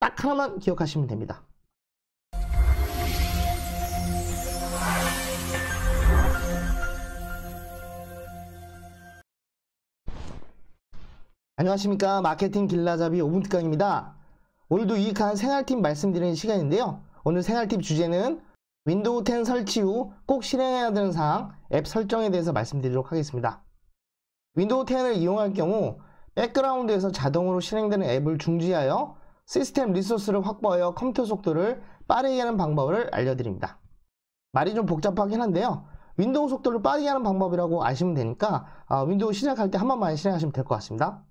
딱 하나만 기억하시면 됩니다. 안녕하십니까 마케팅 길라잡이 오분 특강입니다. 오늘도 유익한 생활팁 말씀드리는 시간인데요. 오늘 생활팁 주제는 윈도우 10 설치 후 꼭 실행해야 되는 사항 앱 설정에 대해서 말씀드리도록 하겠습니다. 윈도우 10을 이용할 경우 백그라운드에서 자동으로 실행되는 앱을 중지하여 시스템 리소스를 확보하여 컴퓨터 속도를 빠르게 하는 방법을 알려드립니다. 말이 좀 복잡하긴 한데요. 윈도우 속도를 빠르게 하는 방법이라고 아시면 되니까 어, 윈도우 시작할 때 한 번만 실행하시면 될 것 같습니다.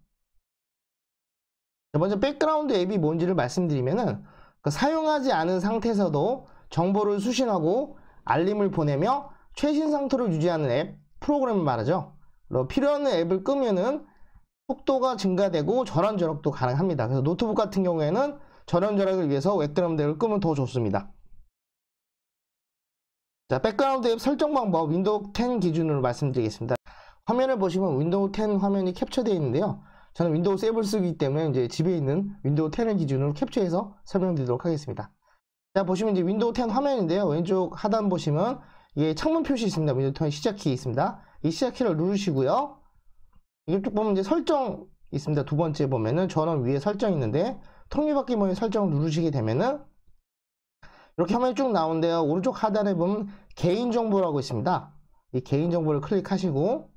먼저 백그라운드 앱이 뭔지를 말씀드리면그 사용하지 않은 상태에서도 정보를 수신하고 알림을 보내며 최신 상태를 유지하는 앱 프로그램을 말하죠. 필요한 앱을 끄면은 속도가 증가되고 전원 절약도 가능합니다. 그래서 노트북 같은 경우에는 전원 절약을 위해서 웹드럼대를 끄면 더 좋습니다. 자, 백그라운드 앱 설정 방법 윈도우 10 기준으로 말씀드리겠습니다. 화면을 보시면 윈도우 10 화면이 캡처되어 있는데요. 저는 윈도우 7을 쓰기 때문에 이제 집에 있는 윈도우 10을 기준으로 캡처해서 설명드리도록 하겠습니다. 자, 보시면 이제 윈도우 10 화면인데요. 왼쪽 하단 보시면 이게 창문 표시 있습니다. 윈도우 10 시작 키 있습니다. 이 시작 키를 누르시고요. 이쪽 보면 이제 설정 있습니다. 두 번째 보면은 전원 위에 설정 있는데 톱니바퀴 모양 설정 누르시게 되면은 이렇게 화면이 쭉나온는데요 오른쪽 하단에 보면 개인정보라고 있습니다. 이 개인정보를 클릭하시고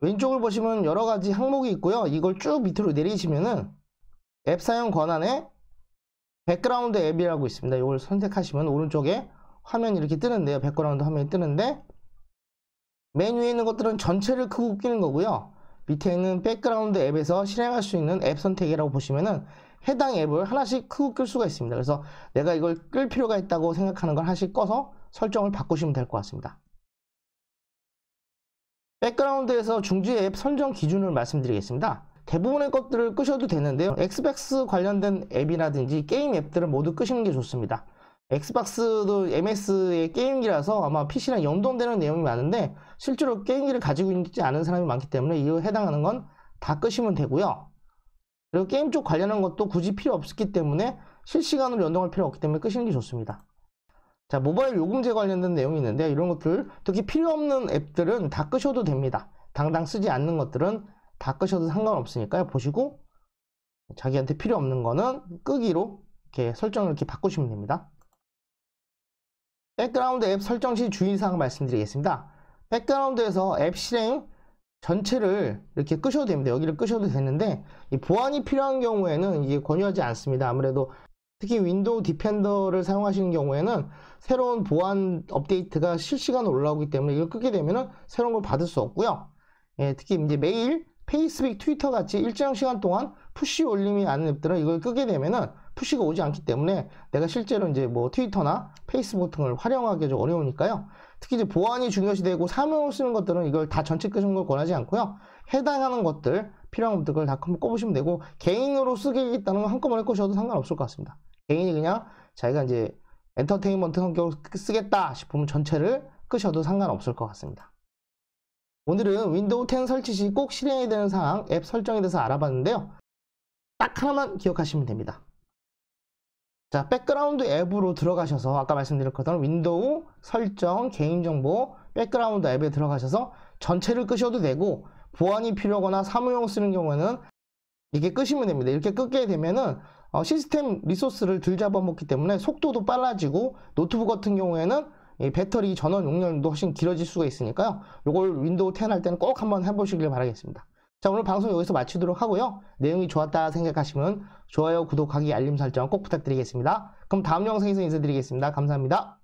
왼쪽을 보시면 여러 가지 항목이 있고요. 이걸 쭉 밑으로 내리시면은 앱 사용 권한에 백그라운드 앱이라고 있습니다. 이걸 선택하시면 오른쪽에 화면이 이렇게 뜨는데요. 백그라운드 화면이 뜨는데 맨 위에 있는 것들은 전체를 크고 끼는 거고요. 밑에 있는 백그라운드 앱에서 실행할 수 있는 앱 선택이라고 보시면은 해당 앱을 하나씩 크고 끌 수가 있습니다. 그래서 내가 이걸 끌 필요가 있다고 생각하는 걸 하나씩 꺼서 설정을 바꾸시면 될 것 같습니다. 백그라운드에서 중지 앱 선정 기준을 말씀드리겠습니다. 대부분의 것들을 끄셔도 되는데요. 엑스박스 관련된 앱이라든지 게임 앱들을 모두 끄시는 게 좋습니다. 엑스박스도 MS의 게임기라서 아마 PC랑 연동되는 내용이 많은데 실제로 게임기를 가지고 있지 않은 사람이 많기 때문에 이에 해당하는 건 다 끄시면 되고요. 그리고 게임 쪽 관련한 것도 굳이 필요 없기 었 때문에 실시간으로 연동할 필요 없기 때문에 끄시는 게 좋습니다. 자, 모바일 요금제 관련된 내용이 있는데 이런 것들 특히 필요 없는 앱들은 다 끄셔도 됩니다. 당당 쓰지 않는 것들은 다 끄셔도 상관없으니까요. 보시고 자기한테 필요 없는 거는 끄기로 이렇게 설정을 이렇게 바꾸시면 됩니다. 백그라운드 앱 설정 시 주의사항 말씀드리겠습니다. 백그라운드에서 앱 실행 전체를 이렇게 끄셔도 됩니다. 여기를 끄셔도 되는데 보안이 필요한 경우에는 이게 권유하지 않습니다. 아무래도 특히 윈도우 디펜더를 사용하시는 경우에는 새로운 보안 업데이트가 실시간 올라오기 때문에 이걸 끄게 되면 새로운 걸 받을 수 없고요. 예, 특히 이제 매일 페이스북, 트위터 같이 일정 시간 동안 푸시 올림이 아닌 앱들은 이걸 끄게 되면은 푸시가 오지 않기 때문에 내가 실제로 이제 뭐 트위터나 페이스북 등을 활용하기 좀 어려우니까요. 특히 이제 보안이 중요시 되고 사무용으로 쓰는 것들은 이걸 다 전체 끄시는 걸 권하지 않고요. 해당하는 것들, 필요한 것들을 다 꼽으시면 되고 개인으로 쓰겠다는 건 한꺼번에 꼽셔도 상관없을 것 같습니다. 개인이 그냥 자기가 이제 엔터테인먼트 성격으로 쓰겠다 싶으면 전체를 끄셔도 상관없을 것 같습니다. 오늘은 윈도우 10 설치 시 꼭 실행이 되는 사항 앱 설정에 대해서 알아봤는데요. 딱 하나만 기억하시면 됩니다. 자, 백그라운드 앱으로 들어가셔서 아까 말씀드렸것처 윈도우 설정 개인정보 백그라운드 앱에 들어가셔서 전체를 끄셔도 되고 보안이 필요하거나 사무용 쓰는 경우에는 이렇게 끄시면 됩니다. 이렇게 끄게 되면은 어, 시스템 리소스를 들 잡아먹기 때문에 속도도 빨라지고 노트북 같은 경우에는 배터리 전원 용량도 훨씬 길어질 수가 있으니까요. 이걸 윈도우 10 할 때는 꼭 한번 해보시길 바라겠습니다. 자 오늘 방송 여기서 마치도록 하고요. 내용이 좋았다 생각하시면 좋아요, 구독하기, 알림 설정 꼭 부탁드리겠습니다. 그럼 다음 영상에서 인사드리겠습니다. 감사합니다.